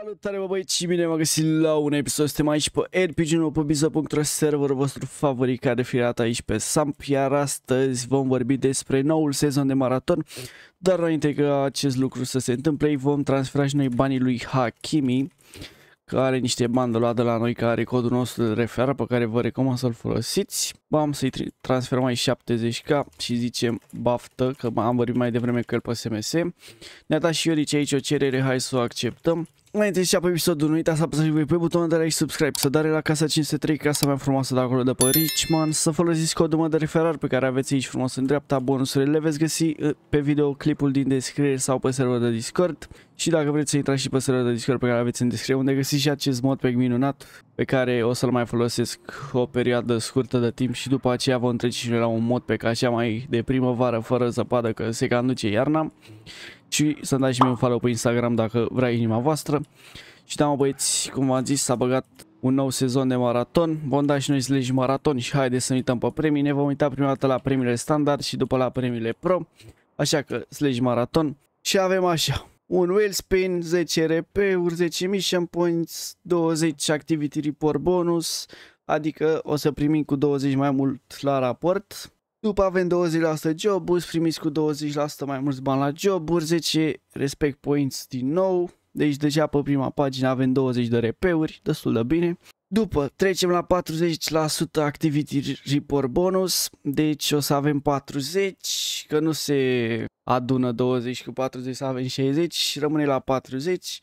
Salutare, bă băieți, bine v-am găsit la un episod. Suntem aici pe rpg serverul vostru favorit care fi aici pe Samp, iar astăzi vom vorbi despre noul sezon de maraton. Dar înainte ca acest lucru să se întâmple, vom transfera și noi banii lui Hakimi, care are niște bani de luat de la noi, care are codul nostru de referă pe care vă recomand să-l folosiți. Am să-i transferăm mai 70k și zicem baftă, că am vorbit mai devreme cu el pe SMS. Ne-a dat și Iorice aici o cerere, hai să o acceptăm. Înainte și pe episodul, nu uita să apăsați voi pe butonul de like și subscribe, să dare la casa 503, casa mai frumoasă de acolo de pe Richman, să folosiți codul meu de referar pe care aveți aici frumos în dreapta, bonusurile le veți găsi eh, pe videoclipul din descriere sau pe serverul de Discord și dacă vreți să intrați și pe serverul de Discord pe care aveți în descriere unde găsiți și acest pe minunat pe care o să-l mai folosesc o perioadă scurtă de timp și după aceea vom trece și la un care așa mai de primăvară fără zăpadă că se cam duce iarna și să-mi dați și mie un follow pe Instagram dacă vrea inima voastră. Și da, mă băieți, cum v-am zis, s-a băgat un nou sezon de maraton. Vom da și noi slash maraton și haideți să ne uităm pe premii. Ne vom uita prima dată la premiile standard și după la premiile pro. Așa că slash maraton. Și avem așa. Un wheel spin, 10 RP-uri, 10 mission points, 20 activity report bonus, adică o să primim cu 20 mai mult la raport. După avem 20% joburi, primiți cu 20% mai mulți bani la joburi, 10 respect points din nou. Deci deja pe prima pagină avem 20 de repeuri, destul de bine. După trecem la 40% Activity Report Bonus, deci o să avem 40, că nu se adună 20 cu 40 să avem 60, rămâne la 40.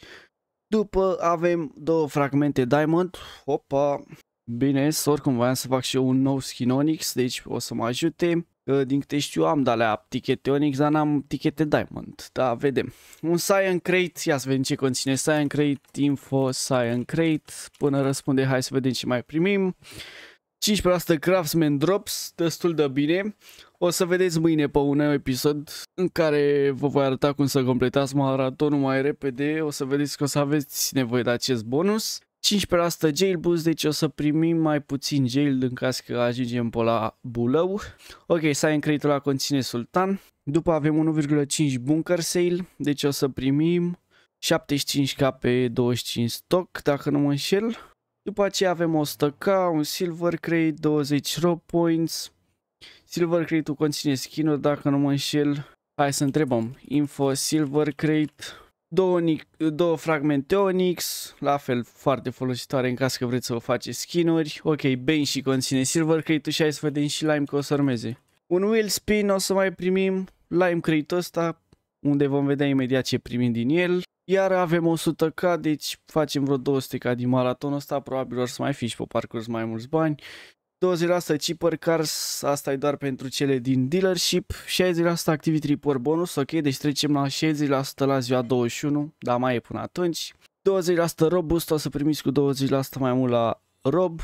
După avem două fragmente Diamond, opa, Bine, oricum voiam să fac și eu un nou skin Onyx, deci o să mă ajute. Uh, din câte știu am de alea tichete Onyx, dar n-am tichete Diamond. Da, vedem. Un Cyan Crate, ia să vedem ce conține Cyan Crate, info Cyan Crate. Până răspunde, hai să vedem ce mai primim. 15% Craftsman Drops, destul de bine. O să vedeți mâine pe un nou episod în care vă voi arăta cum să completați maratonul mai repede. O să vedeți că o să aveți nevoie de acest bonus. 15% boost, deci o să primim mai puțin jail în caz că ajungem pe la bulău. Ok, sign crate la conține sultan. După avem 1,5 bunker sale, deci o să primim 75k pe 25 stock, dacă nu mă înșel. După aceea avem 100k, un silver crate, 20 raw points. Silver crate-ul conține skin dacă nu mă înșel. Hai să întrebăm. Info silver crate două, două fragmente Onyx, la fel foarte folositoare în caz că vreți să o faceți skin-uri. Ok, Bane și conține Silver Crate și hai să vedem și Lime că o să urmeze. Un Will Spin o să mai primim, Lime Crate ăsta, unde vom vedea imediat ce primim din el. Iar avem 100k, deci facem vreo 200k din maratonul ăsta, probabil o să mai fi și pe parcurs mai mulți bani. 20% cheaper cars, asta e doar pentru cele din dealership, 60% activity report bonus, ok, deci trecem la 60% la ziua 21, dar mai e până atunci. 20% robust, o să primiți cu 20% mai mult la rob.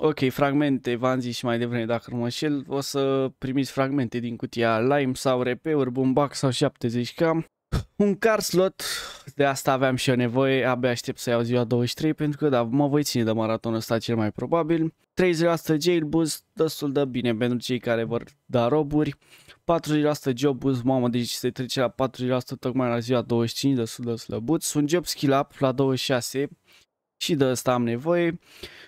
Ok, fragmente, v-am zis și mai devreme dacă nu mă șel, o să primiți fragmente din cutia Lime sau RP-uri, bumbac sau 70k. Un car slot, de asta aveam și eu nevoie, abia aștept să iau ziua 23 pentru că da, mă voi ține de maratonul ăsta cel mai probabil. 30% jail boost, destul de bine pentru cei care vor da roburi. 40% job boost, mamă, deci se trece la 40% tocmai la ziua 25, destul de slăbuț. Un job skill up la 26 și de asta am nevoie.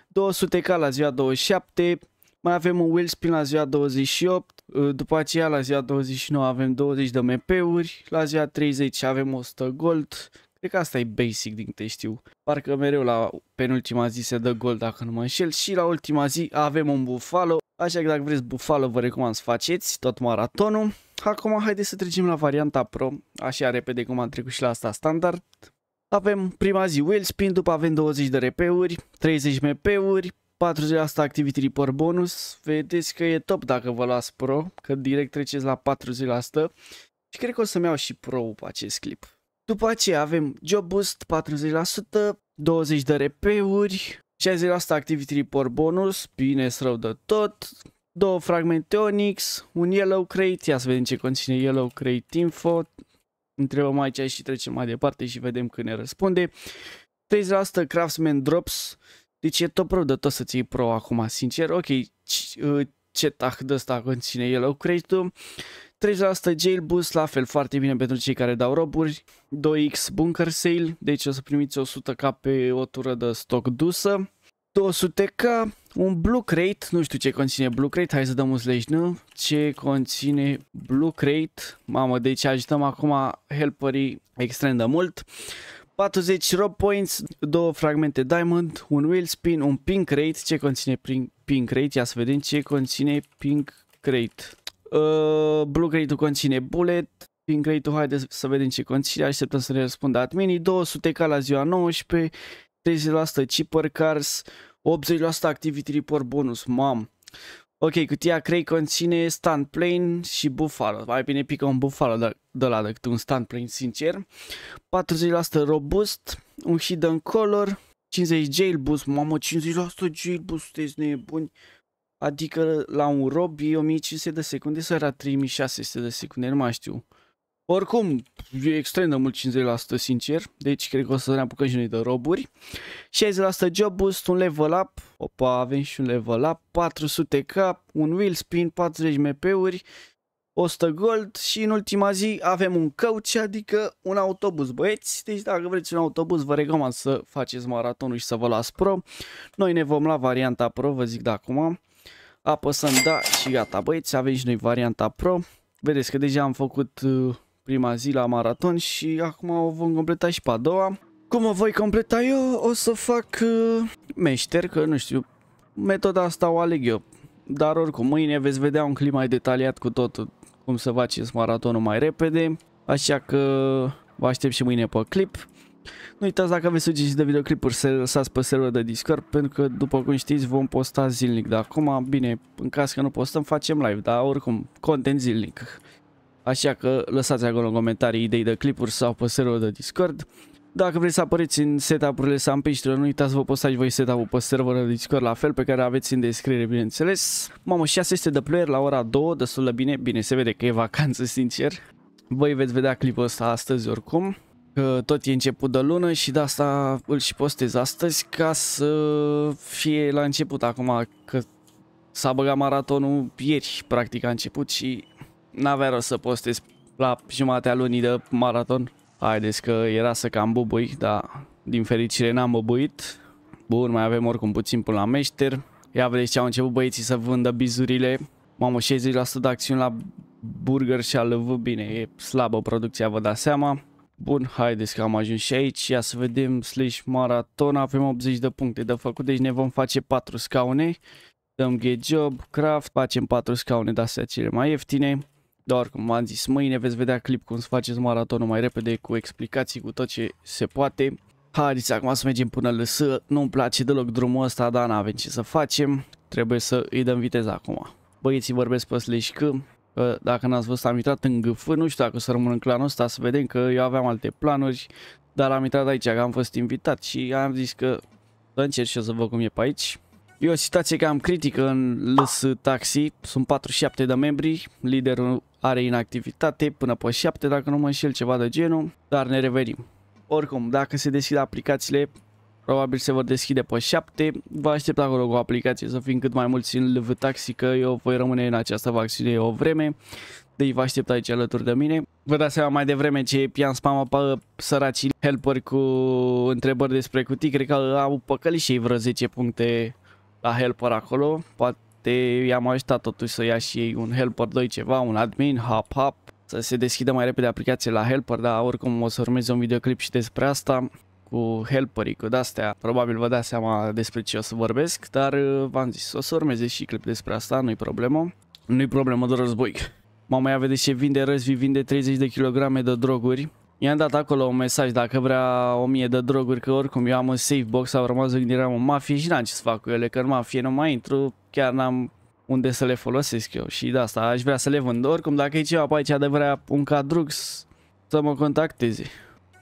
200k la ziua 27, mai avem un wheel spin la ziua 28, Ă, după aceea la ziua 29 avem 20 de MP-uri, la ziua 30 avem 100 gold, Cred că asta e basic din câte știu. Parcă mereu la penultima zi se dă Gold dacă nu mă înșel și la ultima zi avem un bufalo. Așa că dacă vreți bufalo vă recomand să faceți tot maratonul. Acum haideți să trecem la varianta pro, așa repede cum am trecut și la asta standard. Avem prima zi wheel spin, după avem 20 de RP-uri, 30 MP-uri, 40% Activity Report bonus. Vedeți că e top dacă vă luați Pro, că direct treceți la 40%. Și cred că o să-mi iau și Pro acest clip. După aceea avem Job Boost 40%, 20 de RP-uri, 60% Activity Report bonus, bine rău de tot, două fragmente Onyx, un Yellow Crate, ia să vedem ce conține Yellow Crate Info, întrebăm aici și trecem mai departe și vedem când ne răspunde. 30% Craftsman Drops, deci e tot prău de tot să ții pro acum, sincer. Ok, uh, ce tah de ăsta conține el upgrade-ul. 30% jail boost, la fel foarte bine pentru cei care dau roburi. 2x bunker sale, deci o să primiți 100k pe o tură de stoc dusă. 200k, un blue crate, nu știu ce conține blue crate, hai să dăm un slash nu, ce conține blue crate, mamă, deci ajutăm acum helperii extrem de mult. 40 rob points, două fragmente diamond, un wheel spin, un pink crate. Ce conține pink, pink crate? Ia să vedem ce conține pink crate. Uh, blue crate-ul conține bullet, pink crate-ul, haideți să vedem ce conține, așteptăm să ne răspundă admini. 200k la ziua 19, 30% cheaper cars, 80% activity report bonus, mam. Ok, cutia crei conține stand plane și buffalo. Mai bine pică un buffalo de, de la decât un stand plane, sincer. 40% robust, un hidden color, 50 jail boost. Mamă, 50% jail boost, sunteți nebuni. Adică la un rob e 1500 de secunde, să era 3600 de secunde, nu mai știu. Oricum, e extrem de mult 50% sincer, deci cred că o să ne apucăm și noi de roburi. 60% job boost, un level up, opa avem și un level up, 400k, un wheel spin, 40 MP-uri, 100 gold și în ultima zi avem un coach, adică un autobuz băieți. Deci dacă vreți un autobuz vă recomand să faceți maratonul și să vă las pro. Noi ne vom lua varianta pro, vă zic de acum. Apăsăm da și gata băieți, avem și noi varianta pro. Vedeți că deja am făcut uh, prima zi la maraton și acum o vom completa și pe a doua. Cum o voi completa eu? O să fac uh, meșter, că nu știu, metoda asta o aleg eu. Dar oricum, mâine veți vedea un clip mai detaliat cu totul cum să faceți maratonul mai repede. Așa că vă aștept și mâine pe clip. Nu uitați dacă aveți sugestii de videoclipuri să lăsați pe serverul de Discord pentru că după cum știți vom posta zilnic, dar acum bine, în caz că nu postăm facem live, dar oricum content zilnic așa că lăsați acolo în comentarii idei de clipuri sau pe serverul de Discord. Dacă vreți să apăreți în setup-urile sampiștilor, nu uitați să vă postați voi setup-ul pe serverul de Discord la fel, pe care aveți în descriere, bineînțeles. Mamă, este de player la ora 2, destul de bine, bine se vede că e vacanță, sincer. Voi veți vedea clipul ăsta astăzi oricum, că tot e început de lună și de asta îl și postez astăzi ca să fie la început acum, că s-a băgat maratonul ieri, practic a început și n-avea rost să postez la jumatea lunii de maraton. Haideți că era să cam bubui, dar din fericire n-am bubuit. Bun, mai avem oricum puțin până la meșter. Ia vedeți ce au început băieții să vândă bizurile. Mamă, 60% de acțiuni la burger și a LV. Bine, e slabă producția, vă dați seama. Bun, haideți că am ajuns și aici. Ia să vedem slash maraton. Avem 80 de puncte de făcut, deci ne vom face 4 scaune. Dăm get job, craft, facem 4 scaune de astea cele mai ieftine. Dar cum v-am zis, mâine veți vedea clip cum să faceți maratonul mai repede cu explicații, cu tot ce se poate. Haideți acum să mergem până la să nu-mi place deloc drumul ăsta, dar n-avem ce să facem, trebuie să îi dăm viteza acum. Băieții vorbesc pe Sleșcă, că ă, dacă n-ați văzut am intrat în GF, nu știu dacă o să rămân în clanul ăsta, să vedem că eu aveam alte planuri, dar am intrat aici, că am fost invitat și am zis că să încerc și o să văd cum e pe aici. E o situație cam critică în LS Taxi, sunt 47 de membri, liderul are inactivitate până pe 7 dacă nu mă înșel ceva de genul, dar ne revenim. Oricum, dacă se deschid aplicațiile, probabil se vor deschide pe 7, vă aștept acolo cu aplicație să fim cât mai mulți în LV Taxi că eu voi rămâne în această vaccină o vreme, deci vă aștept aici alături de mine. Vă dați seama mai devreme ce pian am spamat pe săracii helper cu întrebări despre cutii, cred că au păcălit și ei vreo 10 puncte la helper acolo. Poate i-am ajutat totuși să ia și ei un helper 2 ceva, un admin, hop hop, să se deschidă mai repede aplicația la helper, dar oricum o să urmeze un videoclip și despre asta cu helperii, cu de-astea, probabil vă dați seama despre ce o să vorbesc, dar uh, v-am zis, o să urmeze și clip despre asta, nu-i problemă. Nu-i problemă de război. Mama ia vede ce vinde răzvi, vinde 30 de kilograme de droguri, I-am dat acolo un mesaj dacă vrea 1000 de droguri, că oricum eu am un safe box, au rămas când eram în mafie și n-am ce să fac cu ele, că în mafie nu mai intru, chiar n-am unde să le folosesc eu și de asta aș vrea să le vând. Oricum, dacă e ceva pe aici de vrea un cadrux, să mă contacteze.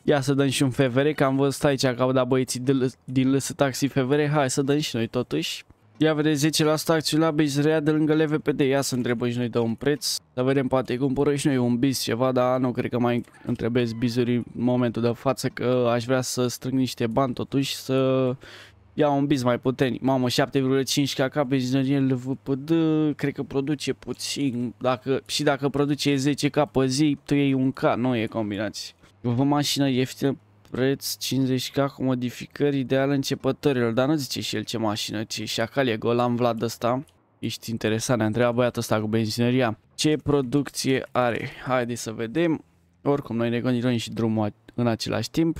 Ia să dăm și un FVR, că am văzut aici că au dat băieții din lăsă taxi FVR, hai să dăm și noi totuși. Ia vedeți 10% acțiuni la Bisrea de lângă LVPD. Ia să întrebă și noi de un preț. Să vedem, poate cumpără și noi un bis ceva, dar nu cred că mai întrebez bizuri în momentul de față, că aș vrea să strâng niște bani totuși, să ia un bis mai puternic. Mamă, 7,5 kk benzinărie LVPD, cred că produce puțin. Dacă, și dacă produce 10k pe zi, tu iei un k, nu e combinație. Vă mașină ieftină preț 50k cu modificări ideal începătorilor, dar nu zice și el ce mașină, ci șacal e gol, am Vlad ăsta. Ești interesant, ne-a întrebat băiatul ăsta cu benzineria. Ce producție are? Haideți să vedem. Oricum, noi ne gândim și drumul în același timp.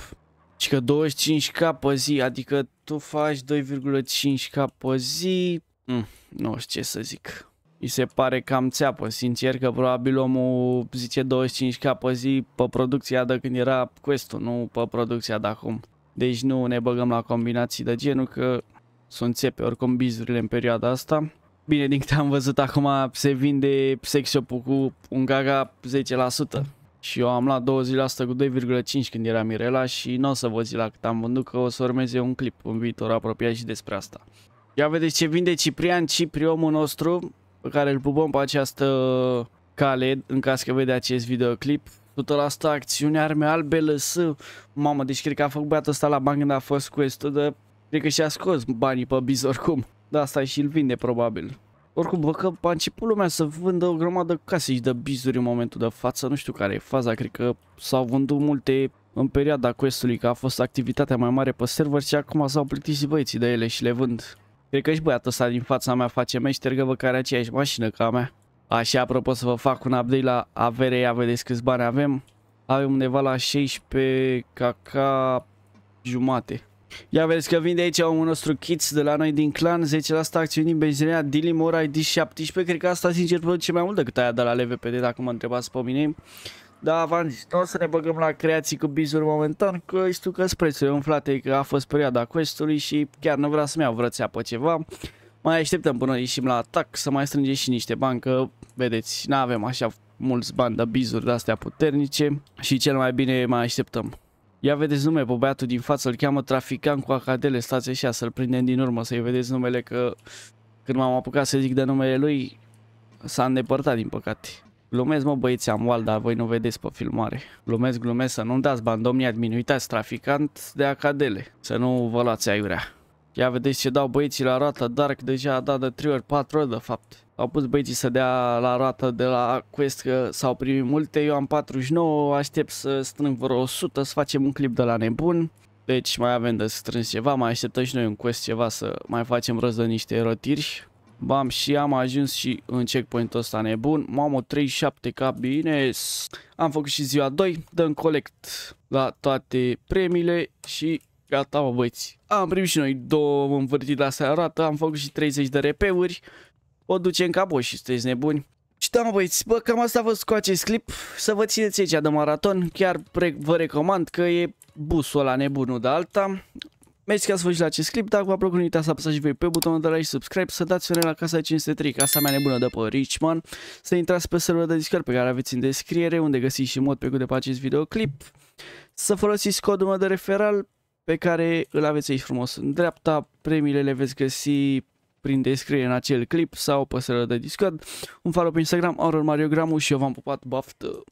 Și că 25k pe zi, adică tu faci 2,5k pe zi. Mm, nu știu ce să zic îi se pare cam țeapă, sincer, că probabil omul zice 25k pe zi pe producția de când era quest nu pe producția de acum. Deci nu ne băgăm la combinații de genul că sunt țepe oricum bizurile în perioada asta. Bine, din câte am văzut acum se vinde sex shop cu un gaga 10% și eu am luat 20% cu 2,5 când era Mirela și nu o să vă zic la cât am vândut că o să urmeze un clip în viitor apropiat și despre asta. Ia vedeți ce vinde Ciprian Cipri, omul nostru, pe care îl pupăm pe această cale în caz că vede acest videoclip. 100% acțiune, arme albe, lăsă. Mamă, deci cred că a făcut băiatul ăsta la bani când a fost quest de... Cred că și-a scos banii pe biz oricum. Da, asta și-l vinde probabil. Oricum, bă, că a început lumea să vândă o grămadă case și de bizuri în momentul de față. Nu știu care e faza, cred că s-au vândut multe în perioada questului, că a fost activitatea mai mare pe server și acum s-au plictisit băieții de ele și le vând. Cred că și băiatul ăsta din fața mea face mea, ștergă-vă care aceeași mașină ca a mea. Așa, apropo să vă fac un update la avere, ia vedeți câți bani avem. Avem undeva la 16 ca jumate. Ia vedeți că vinde aici omul nostru kits de la noi din clan, 10% acțiuni din benzinerea Dilim ID 17, cred că asta sincer produce mai mult decât aia de la LVPD, dacă mă întrebați pe mine. Da, v-am zis, nu o să ne băgăm la creații cu bizuri momentan, că știu că prețurile umflate, că a fost perioada questului și chiar nu vreau să-mi iau vrățea pe ceva. Mai așteptăm până ieșim la atac să mai strângem și niște bani, că vedeți, nu avem așa mulți bani de bizuri de astea puternice și cel mai bine mai așteptăm. Ia vedeți nume pe băiatul din față, îl cheamă Trafican cu acadele, stați așa să-l prindem din urmă, să-i vedeți numele că când m-am apucat să zic de numele lui, s-a îndepărtat din păcate. Glumesc, mă băieți, am wal, dar voi nu vedeți pe filmare. Glumesc, glumesc, să nu-mi dați bani, domnii admin, uitați, traficant de acadele. Să nu vă luați aiurea. Ia vedeți ce dau băieții la roată, Dark deja a dat de 3 ori, 4 ori de fapt. Au pus băieții să dea la roată de la Quest că s-au primit multe, eu am 49, aștept să strâng vreo 100, să facem un clip de la nebun. Deci mai avem de strâns ceva, mai așteptăm și noi un quest ceva să mai facem răză niște rotiri Bam, și am ajuns și în checkpoint-ul ăsta nebun. Mamă, 37 ca bine. Am făcut și ziua 2. Dăm collect la toate premiile și gata, mă băieți. Am primit și noi două învârtiri la arată. Am făcut și 30 de repeuri. O ducem ca și sunteți nebuni. Și da, mă băieți, bă, cam asta vă cu acest clip. Să vă țineți aici de maraton. Chiar vă recomand că e busul ăla nebunul de alta. Mersi că ați văzut la acest clip, dacă v-a plăcut nu uitați să apăsați și voi pe butonul de like și subscribe, să dați un la casa de 503, casa mea nebună de pe Richman, să intrați pe serverul de Discord pe care aveți în descriere, unde găsiți și mod pe de pe acest videoclip, să folosiți codul meu de referal pe care îl aveți aici frumos în dreapta, premiile le veți găsi prin descriere în acel clip sau pe serverul de Discord, un follow pe Instagram, Aurel Mario Gramu și eu v-am pupat, baftă!